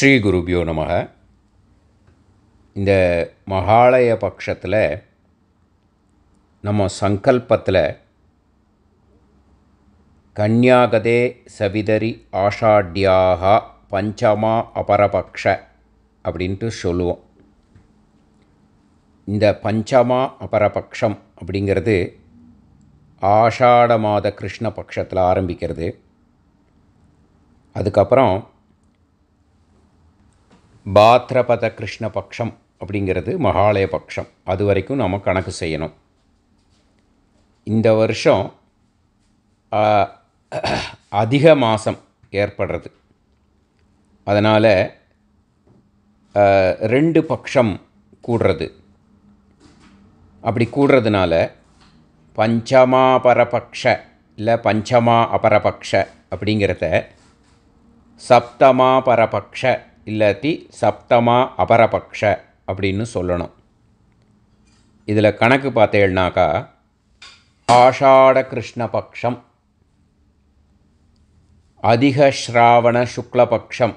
ஸ்ரீ குருபியோ நமக இந்த மகாலய பட்சத்தில் நம்ம சங்கல்பத்தில் கன்யாகதே சவிதரி ஆஷாட்யாக பஞ்சமா அபரபக்ஷ அப்படின்ட்டு சொல்லுவோம் இந்த பஞ்சமா அபரபக்ஷம் அப்படிங்கிறது ஆஷாட மாத கிருஷ்ண பட்சத்தில் ஆரம்பிக்கிறது அதுக்கப்புறம் பாத்ரபத கிருஷ்ண பக்ஷம் அப்படிங்கிறது மகாலய பக்ஷம் அது வரைக்கும் நம்ம கணக்கு செய்யணும் இந்த வருஷம் அதிக மாதம் ஏற்படுறது அதனால் ரெண்டு பக்ஷம் கூடுறது அப்படி கூடுறதுனால பஞ்சமாபரபக்ஷ இல்லை பஞ்சமா அபரபக்ஷ அப்படிங்கிறத சப்தமாபரபக்ஷ இல்லாட்டி சப்தமா அபரபக்ஷ அப்படின்னு சொல்லணும் இதில் கணக்கு பார்த்தேன்னாக்கா ஆஷாட கிருஷ்ணபக்ஷம் அதிக ஸ்ராவண சுக்லபக்ஷம்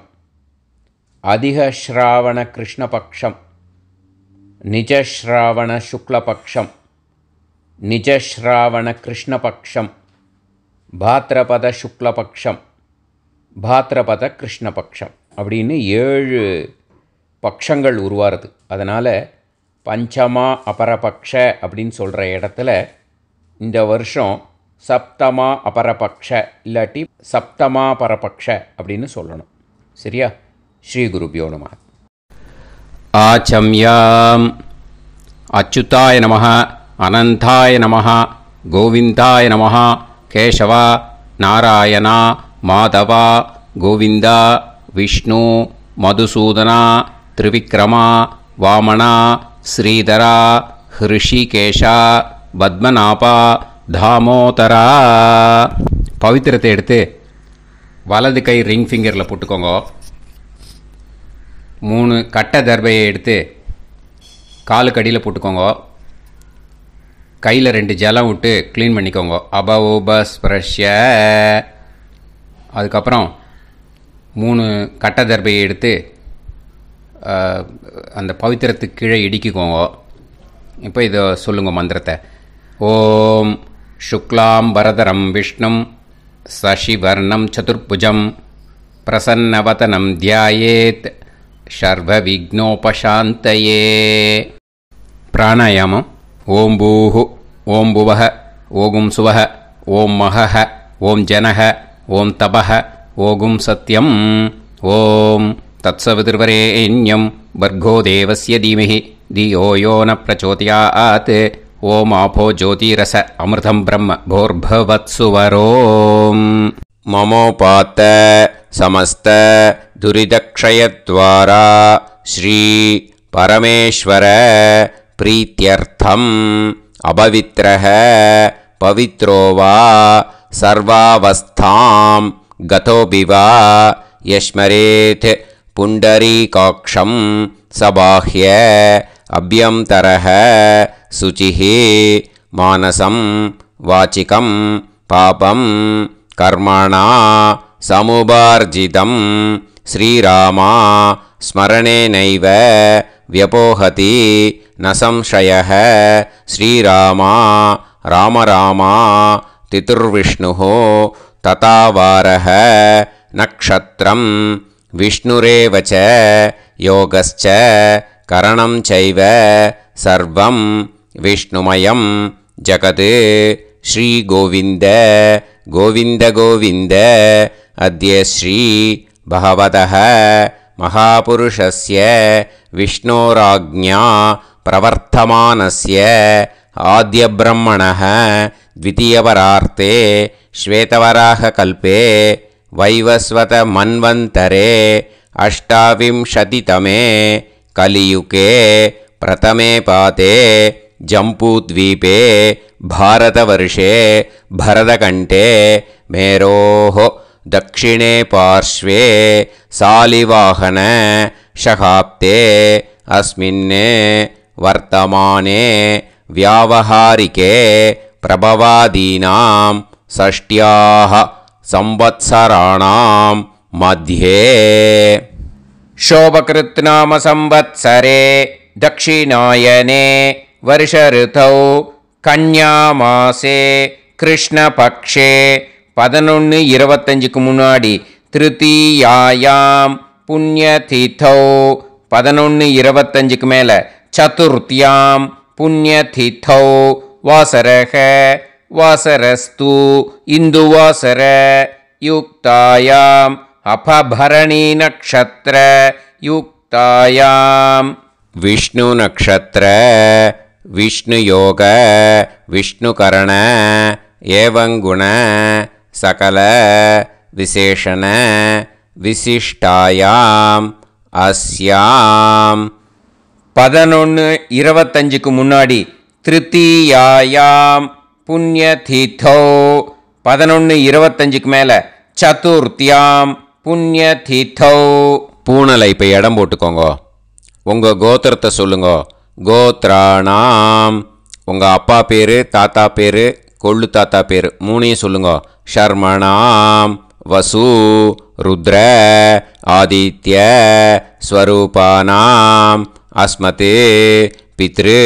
அதிக ஸ்ராவண கிருஷ்ணபக்ஷம் நிஜஸ்ராவண சுக்லபக்ஷம் நிஜஸ்ராவண கிருஷ்ணபக்ஷம் பாத்ரபத சுக்லபக்ஷம் பாத்ரபத கிருஷ்ணபக்ஷம் அப்படின்னு ஏழு பக்ஷங்கள் உருவாருது அதனால் பஞ்சமா அபரபக்ஷ அப்படின்னு சொல்கிற இடத்துல இந்த வருஷம் சப்தமா அபரபக்ஷ இல்லாட்டி சப்தமா பரபக்ஷ அப்படின்னு சொல்லணும் சரியா ஸ்ரீ குருபியோ நம ஆச்சம்யாம் அச்சுதாய நம அனந்தாய நம கோவிந்தாய நம கேசவா நாராயணா மாதவா கோவிந்தா விஷ்ணு மதுசூதனா திரிவிக்ரமா வாமனா ஸ்ரீதரா ஹிருஷிகேஷா பத்மநாபா தாமோதரா பவித்திரத்தை எடுத்து வலது கை ரிங் ஃபிங்கரில் போட்டுக்கோங்க மூணு கட்ட தர்பையை எடுத்து கடியில் போட்டுக்கோங்க கையில் ரெண்டு ஜலம் விட்டு க்ளீன் பண்ணிக்கோங்க அப அதுக்கப்புறம் மூணு கட்டதர்பையை எடுத்து அந்த பவித்திரத்து கீழே இடிக்குக்கோங்க இப்போ இதை சொல்லுங்க மந்திரத்தை ஓம் சுக்லாம் வரதரம் விஷ்ணும் சசிவர்ணம் சதுர்புஜம் பிரசன்னவதனம் தியாயேத் சர்வ விக்னோபாந்தையே பிராணாயாமம் ஓம் பூஹு ஓம் புவக ஓகும் சுவக ஓம் மகஹ ஓம் ஜனக ஓம் தபக ओगुं सत्यम् ओम् तत्सविधिर्वरे भर्गो वर्गो देवस्य धीमहि धियो यो न प्रचोदयात् ओमापो ज्योतिरस अमृतम् ब्रह्म भोर्भवत्सुवरोम् ममोपात श्री श्रीपरमेश्वर प्रीत्यर्थम् अपवित्रः पवित्रो वा सर्वावस्थाम् गतो विवा यस्मरेत् स सबाह्य अभ्यन्तरः शुचिः मानसम् वाचिकम् पापं कर्मणा समुपार्जितं श्रीरामा स्मरणेनैव व्यपोहति न संशयः श्रीरामा रामरामा तितुर्विष्णुः ततावारः नक्षत्रं विष्णुरेव च योगश्च करणं चैव सर्वं विष्णुमयं जगत् श्रीगोविन्द गोविन्द, अद्य श्री भगवतः महापुरुषस्य विष्णोराज्ञा प्रवर्तमानस्य आद्यब्रह्मणः द्वितीयपरार्ते श्वेतवराहकल्पे वैवस्वतमन्वन्तरे अष्टाविंशतितमे कलियुके प्रथमे पाते जम्पूद्वीपे भारतवर्षे भरतकण्ठे मेरोः दक्षिणे पार्श्वे सालिवाहन शहाब्दे अस्मिन्ने वर्तमाने व्यावहारिके प्रभवादीनां षष्ट्याः संवत्सराणां मध्ये शोभकृत्नामसंवत्सरे दक्षिणायने वर्षऋतौ கன்னியாமாசே கிருஷ்ணபக்ஷே பதினொன்று இருபத்தஞ்சுக்கு முன்னாடி திருத்தீயாயாம் புண்ணியதிதௌ பதினொன்று இருபத்தஞ்சுக்கு மேலே சதுர்த்தியாம் புண்ணியதிதௌ வாசரக वासरस्तु इन्दुवासर युक्तायाम् अपभरणीनक्षत्र युक्तायां विष्णुनक्षत्र विष्णुयोग विष्णुकरण एवङ्गुण सकल विशेषण விசிஷ்டாயாம் அஸ்யாம் பதினொன்று இருபத்தஞ்சுக்கு முன்னாடி திருத்தீயாயாம் புண்ணியதிதோ பதினொன்று இருபத்தஞ்சுக்கு மேலே சதுர்த்தியாம் புண்ணியதிதோ பூனலை இப்போ இடம் போட்டுக்கோங்க உங்கள் கோத்திரத்தை சொல்லுங்க கோத்ராணாம் உங்கள் அப்பா பேர் தாத்தா பேர் கொள்ளு தாத்தா பேர் மூணையும் சொல்லுங்க ஷர்மணாம் வசு ருத்ர ஆதித்ய ஸ்வரூபானாம் அஸ்மதே பித்ரு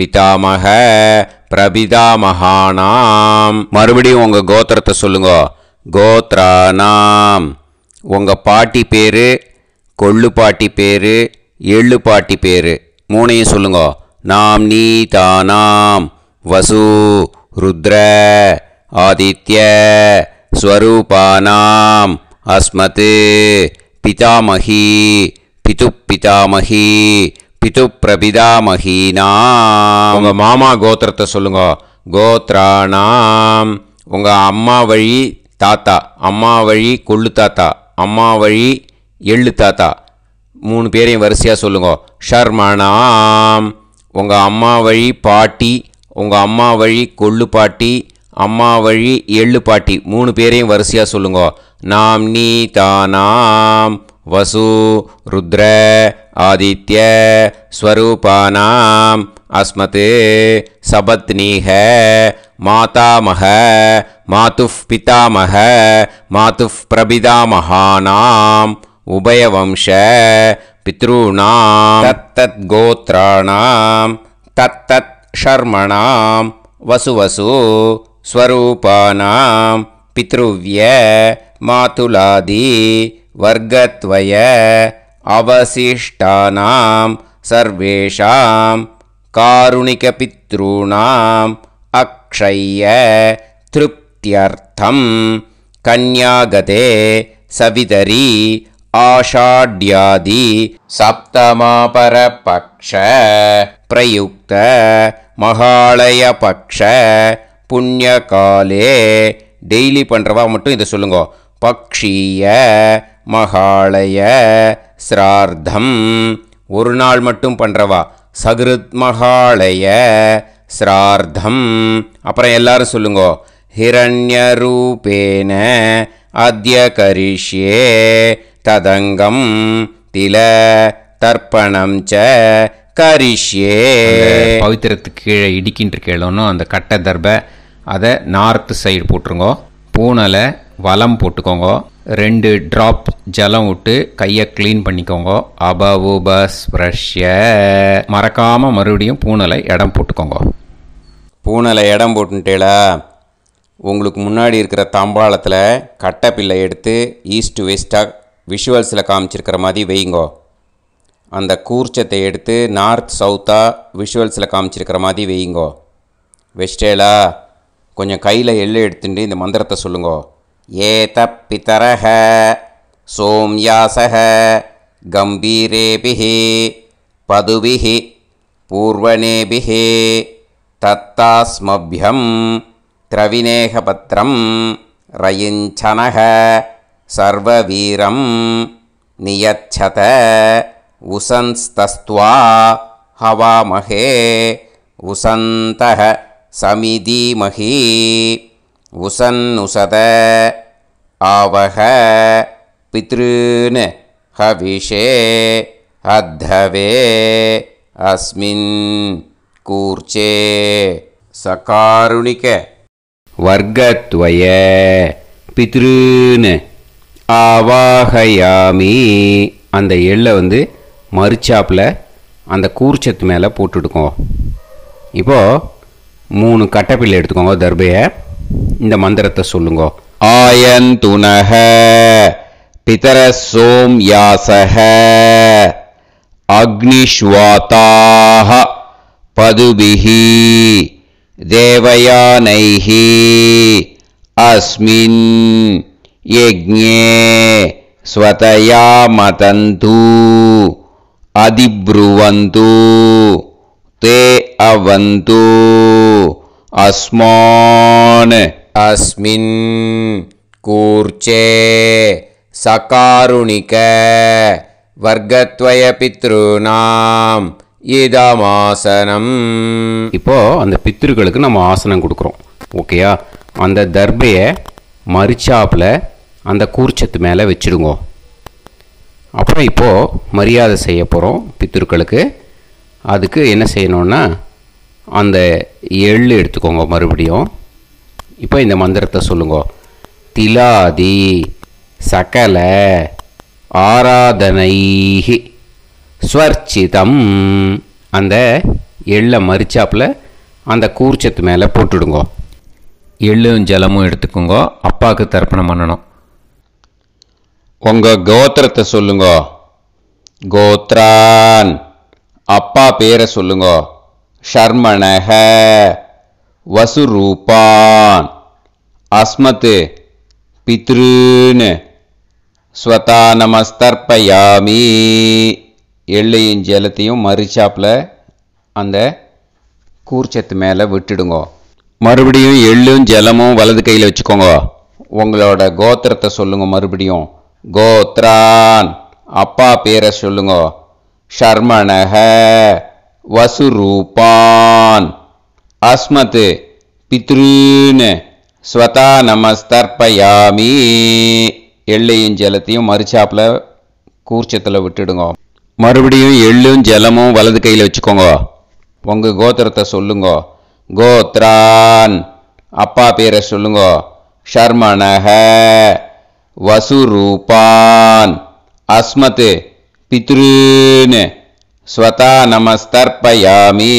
பிதாமக பிரபிதா மகானாம் மறுபடியும் உங்கள் கோத்திரத்தை சொல்லுங்க கோத்ரானாம் உங்கள் பாட்டி பேர் கொள்ளு பாட்டி பேர் எள்ளு பாட்டி பேர் மூணையும் சொல்லுங்க நாம் நீ தானாம் வசு ருத்ர ஆதித்ய ஸ்வரூபானாம் அஸ்மத் பிதாமகி பிது பிதாமகி பிது பிதுப்பிரபிதாமகீனா உங்கள் மாமா கோத்திரத்தை சொல்லுங்க கோத்ராணாம் உங்கள் அம்மா வழி தாத்தா அம்மா வழி கொள்ளு தாத்தா அம்மா வழி எள்ளு தாத்தா மூணு பேரையும் வரிசையாக சொல்லுங்க ஷர்மணாம் உங்கள் அம்மா வழி பாட்டி உங்கள் அம்மா வழி கொள்ளு பாட்டி அம்மா வழி எள்ளு பாட்டி மூணு பேரையும் வரிசையாக சொல்லுங்க நாம் நீ தானாம் वसु रुद्र आदित्य स्वरूपानाम् अस्मत् सपत्नीः मातामह मातुः पितामह मातुः प्रभितामहानाम् उभयवंश पितॄणां तत्तद्गोत्राणां तत्तत् शर्मणां वसुवसु स्वरूपानां पितृव्य मातुलादी வர்க்கத்வய அவசிஷ்டானாம் சர்வேஷாம் காருணிக பித்ரூணாம் அக்ஷய திருப்தியர்த்தம் கன்யாகதே சவிதரி ஆஷாட்யாதி சப்தமாபர பக்ஷ பிரயுக்த மகாலய பக்ஷ புண்ணியகாலே டெய்லி பண்ணுறவா மட்டும் இதை சொல்லுங்க பக்ஷீய மகாலய ஸ்ரார்த்தம் ஒரு நாள் மட்டும் பண்ணுறவா சகிருத் மகாலய ஸ்ரார்த்தம் அப்புறம் எல்லாரும் சொல்லுங்கோ ஹிரண்ய ரூபேன அத்திய கரிஷ்யே ததங்கம் தில தர்ப்பணம் ச கரிஷ்யே பவித்திரத்துக்கு கீழே இடிக்கின்ற கேளோன்னு அந்த கட்டை தர்பை அதை நார்த்து சைடு போட்டுருங்கோ பூனலை வலம் போட்டுக்கோங்க ரெண்டு ட்ராப் ஜலம் விட்டு கையை க்ளீன் பண்ணிக்கோங்க அபவுபஸ் ப்ரஷ்ஷை மறக்காமல் மறுபடியும் பூனலை இடம் போட்டுக்கோங்க பூனலை இடம் போட்டுட்டேலா உங்களுக்கு முன்னாடி இருக்கிற தாம்பாளத்தில் கட்டைப்பில்லை எடுத்து ஈஸ்ட் வெஸ்ட்டாக விஷுவல்ஸில் காமிச்சிருக்கிற மாதிரி வைங்கோ அந்த கூர்ச்சத்தை எடுத்து நார்த் சவுத்தாக விஷுவல்ஸில் காமிச்சிருக்கிற மாதிரி வையுங்கோ வெஸ்டேலா கொஞ்சம் கையில் எள்ளு எடுத்துட்டு இந்த மந்திரத்தை சொல்லுங்கோ एतः पितरः सोम्यासः गम्भीरेभिः पदुभिः तत्तास्मभ्यं त्रविनेहपत्रं रयिञ्छनः सर्ववीरं नियच्छत उसंस्तस्त्वा हवामहे उसन्तः समिदीमहि உசன்னுசத ஆவக பித்ருன் ஹவிஷே அத்தவே அஸ்மின் கூர்ச்சே சகாருணிக வர்க்கத்வய பித்ருனு ஆவாகயாமி அந்த எள்ளை வந்து மறுச்சாப்பில் அந்த கூர்ச்சத்து மேலே போட்டுடுக்கோம் இப்போது மூணு கட்டப்பில் எடுத்துக்கோங்க தர்பையை இந்த மந்திரத்தை சொல்லுங்க ஆயன் துணக பிதர சோம் யாசக அக்னிஷ்வாத்தாக பதுபிஹி தேவயானைஹி अस्मिन् यज्ञे स्वतया मतन्तु अधिब्रुवन्तु ते अवन्तु அஸ்மான் அஸ்மின் கூர்ச்சே சகாருணிக வர்க்கத்வய ஆசனம் இப்போது அந்த பித்ருக்களுக்கு நம்ம ஆசனம் கொடுக்குறோம் ஓகேயா அந்த தர்பையை மறிச்சாப்பில் அந்த கூர்ச்சத்து மேலே வச்சுடுங்க அப்புறம் இப்போது மரியாதை செய்ய போகிறோம் பித்ருக்களுக்கு அதுக்கு என்ன செய்யணுன்னா அந்த எள்ளு எடுத்துக்கோங்க மறுபடியும் இப்போ இந்த மந்திரத்தை சொல்லுங்க திலாதி சகல ஆராதனைஹி ஸ்வர்ச்சிதம் அந்த எள்ளை மறிச்சாப்பில் அந்த கூர்ச்சத்து மேலே போட்டுடுங்க எள்ளும் ஜலமும் எடுத்துக்கோங்க அப்பாவுக்கு தர்ப்பணம் பண்ணணும் உங்கள் கோத்திரத்தை சொல்லுங்க கோத்ரான் அப்பா பேரை சொல்லுங்க ஷர்மணக வசுரூபான் அஸ்மத் பித்ருன்னு ஸ்வதா நமஸ்தர்ப்பயாமி எள்ளையும் ஜலத்தையும் மறுச்சாப்பில் அந்த கூர்ச்சத்து மேலே விட்டுடுங்க மறுபடியும் எள்ளும் ஜலமும் வலது கையில் வச்சுக்கோங்க உங்களோட கோத்திரத்தை சொல்லுங்க மறுபடியும் கோத்ரான் அப்பா பேரை சொல்லுங்க ஷர்மணக வசுரூபான் அஸ்மத் பித்ருன் ஸ்வதா நமஸ்தர்ப்பயாமி எள்ளையும் ஜலத்தையும் மறுச்சாப்பில் கூர்ச்சத்தில் விட்டுடுங்க மறுபடியும் எள்ளும் ஜலமும் வலது கையில் வச்சுக்கோங்க உங்கள் கோத்திரத்தை சொல்லுங்க கோத்ரான் அப்பா பேரை சொல்லுங்க ஷர்மணக வசுரூபான் அஸ்மத் பித்ருன்னு ஸ்வதா நமஸ்தர்ப்பயாமி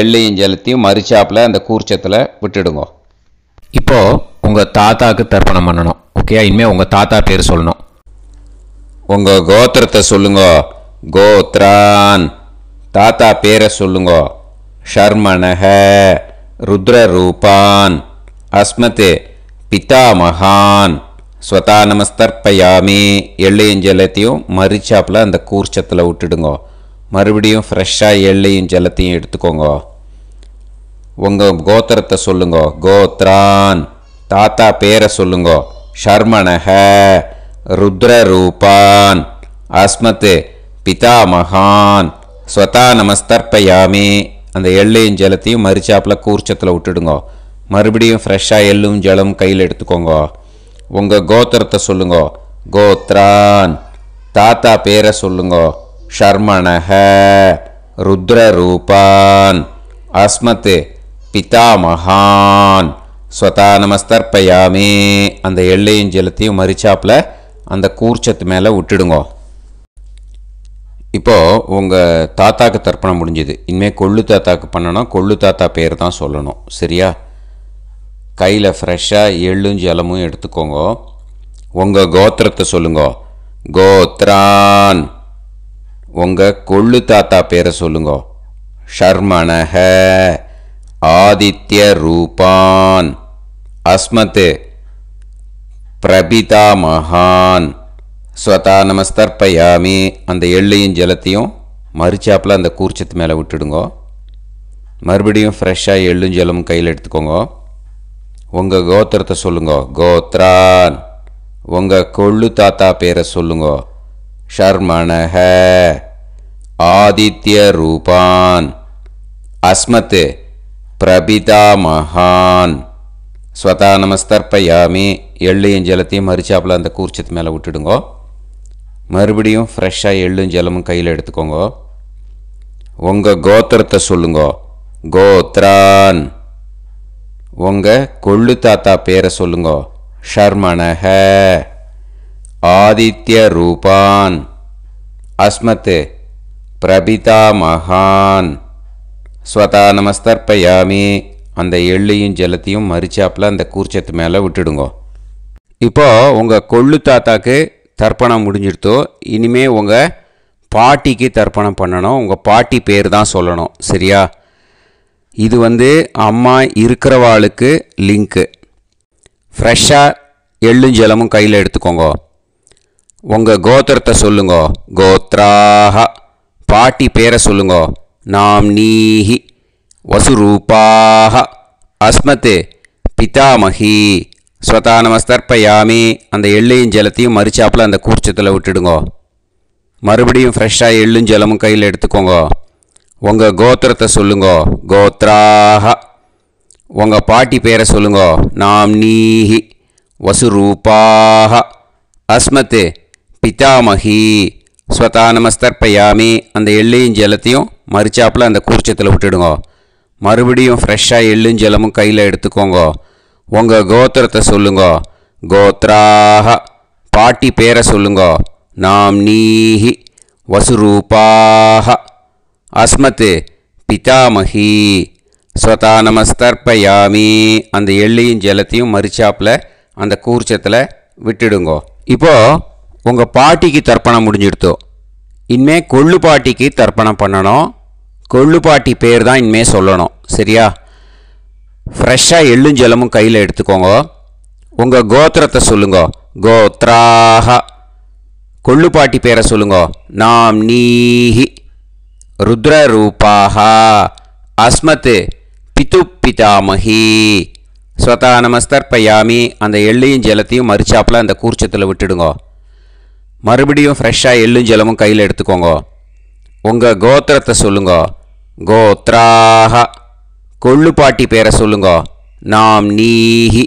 எள்ளையும் ஜலத்தையும் மறுச்சாப்பில் அந்த கூர்ச்சத்தில் விட்டுடுங்க இப்போது உங்கள் தாத்தாவுக்கு தர்ப்பணம் பண்ணணும் ஓகே இனிமேல் உங்கள் தாத்தா பேர் சொல்லணும் உங்கள் கோத்திரத்தை சொல்லுங்க கோத்ரான் தாத்தா பேரை சொல்லுங்க ஷர்மணக ருத்ரரூபான் அஸ்மத் பிதாமகான் ஸ்வதா நமஸ்தர்ப்பயாமி எள்ளையும் ஜலத்தையும் மறுச்சாப்பில் அந்த கூர்ச்சத்தில் விட்டுடுங்க மறுபடியும் ஃப்ரெஷ்ஷாக எள்ளையும் ஜலத்தையும் எடுத்துக்கோங்க உங்கள் கோத்திரத்தை சொல்லுங்கோ கோத்ரான் தாத்தா பேரை சொல்லுங்கோ ஷர்மணக ருத்ரரூபான் அஸ்மத்து பிதாமகான் ஸ்வதா நமஸ்தர்பயாமி அந்த எள்ளையும் ஜலத்தையும் மறிச்சாப்பில் கூர்ச்சத்தில் விட்டுடுங்கோ மறுபடியும் ஃப்ரெஷ்ஷாக எள்ளும் ஜலம் கையில் எடுத்துக்கோங்க உங்கள் கோத்திரத்தை சொல்லுங்கோ கோத்ரான் தாத்தா பேரை சொல்லுங்கோ ஷர்மணக ருத்ரரூபான் அஸ்மத் பிதாமகான் ஸ்வதா நமஸ்தர்ப்பயாமே அந்த எள்ளையும் ஜலத்தையும் மறிச்சாப்பில் அந்த கூர்ச்சத்து மேலே விட்டுடுங்க இப்போது உங்கள் தாத்தாக்கு தர்ப்பணம் முடிஞ்சுது இனிமேல் கொள்ளு தாத்தாக்கு பண்ணனா கொள்ளு தாத்தா பேர் தான் சொல்லணும் சரியா கையில் ஃப்ரெஷ்ஷாக எள்ளும் ஜலமும் எடுத்துக்கோங்க உங்கள் கோத்திரத்தை சொல்லுங்க கோத்ரான் உங்கள் கொள்ளு தாத்தா பேரை சொல்லுங்க ஷர்மணக ஆதித்ய ரூபான் அஸ்மத்து பிரபிதா மகான் ஸ்வதா நமஸ்தர்பயாமி அந்த எள்ளையும் ஜலத்தையும் மறுச்சாப்பில் அந்த கூர்ச்சத்து மேலே விட்டுடுங்க மறுபடியும் ஃப்ரெஷ்ஷாக எள்ளும் ஜலமும் கையில் எடுத்துக்கோங்க உங்கள் கோத்திரத்தை சொல்லுங்க கோத்ரான் உங்கள் கொள்ளு தாத்தா பேரை சொல்லுங்க ஷர்மணக ஆதித்ய ரூபான் அஸ்மத் பிரபிதா மகான் ஸ்வதா நமஸ்தர்ப்பயாமி எள்ளையும் ஜலத்தையும் மறுச்சாப்பில் அந்த கூர்ச்சத்து மேலே விட்டுடுங்கோ மறுபடியும் ஃப்ரெஷ்ஷாக எள்ளும் ஜலமும் கையில் எடுத்துக்கோங்க உங்கள் கோத்திரத்தை சொல்லுங்கோ கோத்ரான் உங்கள் கொள்ளு தாத்தா பேரை சொல்லுங்கோ ஷர்மணக ஆதித்ய ரூபான் அஸ்மத்து பிரபிதாமகான் ஸ்வதா நமஸ்தர்ப்பயாமி அந்த எள்ளையும் ஜலத்தையும் மறிச்சாப்பில் அந்த கூர்ச்சத்து மேலே விட்டுடுங்க இப்போது உங்கள் கொள்ளு தாத்தாக்கு தர்ப்பணம் முடிஞ்சிருத்தோ இனிமே உங்கள் பாட்டிக்கு தர்ப்பணம் பண்ணணும் உங்கள் பாட்டி பேர் தான் சொல்லணும் சரியா இது வந்து அம்மா இருக்கிறவாளுக்கு லிங்க்கு ஃப்ரெஷ்ஷாக எள்ளும் ஜலமும் கையில் எடுத்துக்கோங்க உங்கள் கோத்திரத்தை சொல்லுங்க கோத்ராஹா பாட்டி பேரை சொல்லுங்க நாம் நீஹி வசுரூபாக அஸ்மத் பிதாமஹி ஸ்வதானமஸ்தர்ப்பயாமி அந்த எள்ளையும் ஜலத்தையும் மறுச்சாப்பில் அந்த கூர்ச்சத்தில் விட்டுடுங்கோ மறுபடியும் ஃப்ரெஷ்ஷாக எள்ளும் ஜலமும் கையில் எடுத்துக்கோங்க உங்கள் கோத்திரத்தை சொல்லுங்க கோத்ராக உங்கள் பாட்டி பேரை சொல்லுங்க நாம் நீஹி வசுரூபாக அஸ்மத் பிதாமஹி ஸ்வதா ஸ்வதானமஸ்தர்ப்பயாமி அந்த எள்ளையும் ஜலத்தையும் மறிச்சாப்பில் அந்த கூர்ச்சத்தில் விட்டுடுங்க மறுபடியும் ஃப்ரெஷ்ஷாக எள்ளும் ஜலமும் கையில் எடுத்துக்கோங்க உங்கள் கோத்திரத்தை சொல்லுங்க கோத்ராக பாட்டி பேரை சொல்லுங்கோ நாம் நீஹி வசுரூபாக அஸ்மத்து பிதாமகி ஸ்வதானமஸ்தர்ப்பயாமி அந்த எள்ளையும் ஜலத்தையும் மறிச்சாப்பில் அந்த கூர்ச்சத்தில் விட்டுடுங்கோ இப்போது உங்கள் பாட்டிக்கு தர்ப்பணம் முடிஞ்சிடுத்தோ இனிமே கொள்ளு பாட்டிக்கு தர்ப்பணம் பண்ணணும் கொள்ளு பாட்டி பேர் தான் இனிமேல் சொல்லணும் சரியா ஃப்ரெஷ்ஷாக எள்ளும் ஜலமும் கையில் எடுத்துக்கோங்க உங்கள் கோத்திரத்தை சொல்லுங்க கோத்ராக கொள்ளு பாட்டி பேரை சொல்லுங்க நாம் நீஹி ருத்ரரூபாக அஸ்மத் பித்து பிதாமஹி ஸ்வதா நமஸ்தர்பயாமி அந்த எள்ளையும் ஜலத்தையும் மறிச்சாப்பில் அந்த கூர்ச்சத்தில் விட்டுடுங்கோ மறுபடியும் ஃப்ரெஷ்ஷாக எள்ளும் ஜலமும் கையில் எடுத்துக்கோங்க உங்கள் கோத்திரத்தை சொல்லுங்க கோத்ராக கொள்ளுப்பாட்டி பேரை சொல்லுங்க நாம் நீஹி